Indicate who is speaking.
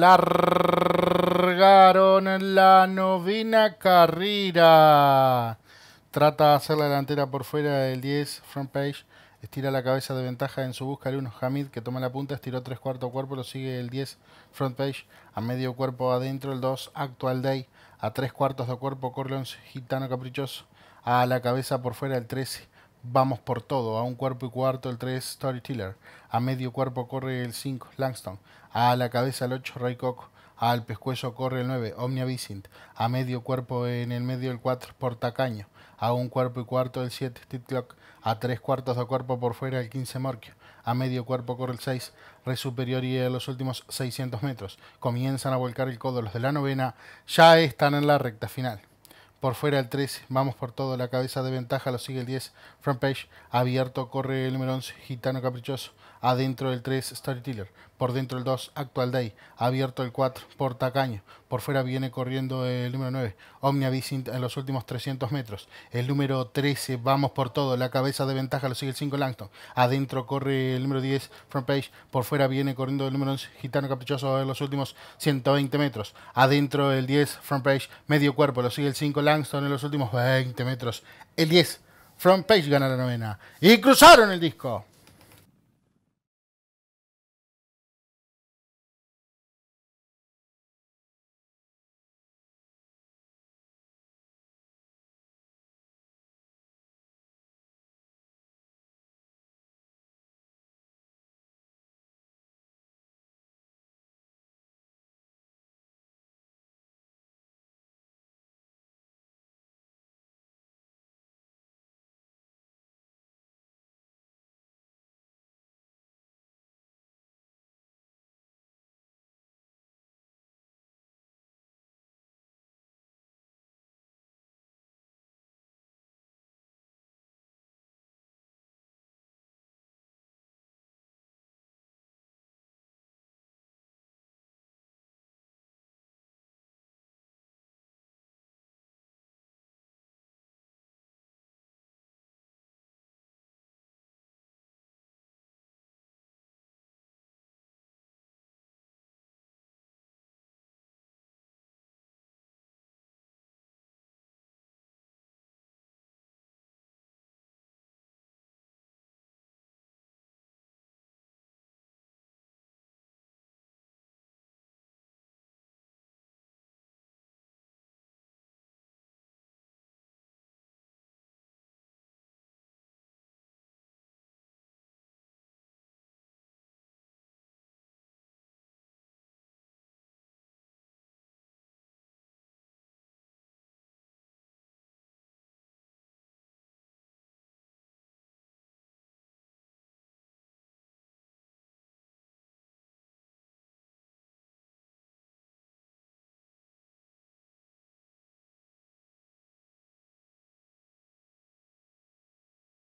Speaker 1: Largaron la novena carrera. Trata de hacer la delantera por fuera del 10, front page. Estira la cabeza de ventaja en su busca uno, Hamid, que toma la punta, estiró tres cuartos cuerpo, lo sigue el 10, front page. A medio cuerpo adentro el 2, actual day. A tres cuartos de cuerpo, Corleón, gitano caprichoso. A la cabeza por fuera el 13 Vamos por todo. A un cuerpo y cuarto el 3 Storyteller. A medio cuerpo corre el 5 Langston. A la cabeza el 8 Raycock. Al pescuezo corre el 9 Omnia Vicent A medio cuerpo en el medio el 4 Portacaño. A un cuerpo y cuarto el 7 Titlock. A tres cuartos de cuerpo por fuera el 15 Morquio. A medio cuerpo corre el 6 re Superior y a los últimos 600 metros comienzan a volcar el codo. Los de la novena ya están en la recta final. Por fuera el 3, vamos por todo, la cabeza de ventaja lo sigue el 10, front page, abierto, corre el número 11, gitano caprichoso, adentro el 3, storyteller, por dentro el 2, Actual Day, abierto el 4, portacaño por fuera viene corriendo el número 9, Omnia en los últimos 300 metros, el número 13, vamos por todo, la cabeza de ventaja lo sigue el 5 Langston. adentro corre el número 10, Front Page, por fuera viene corriendo el número 11, Gitano Caprichoso en los últimos 120 metros, adentro el 10, Front Page, medio cuerpo, lo sigue el 5 Langston en los últimos 20 metros, el 10, Front Page gana la novena y cruzaron el disco.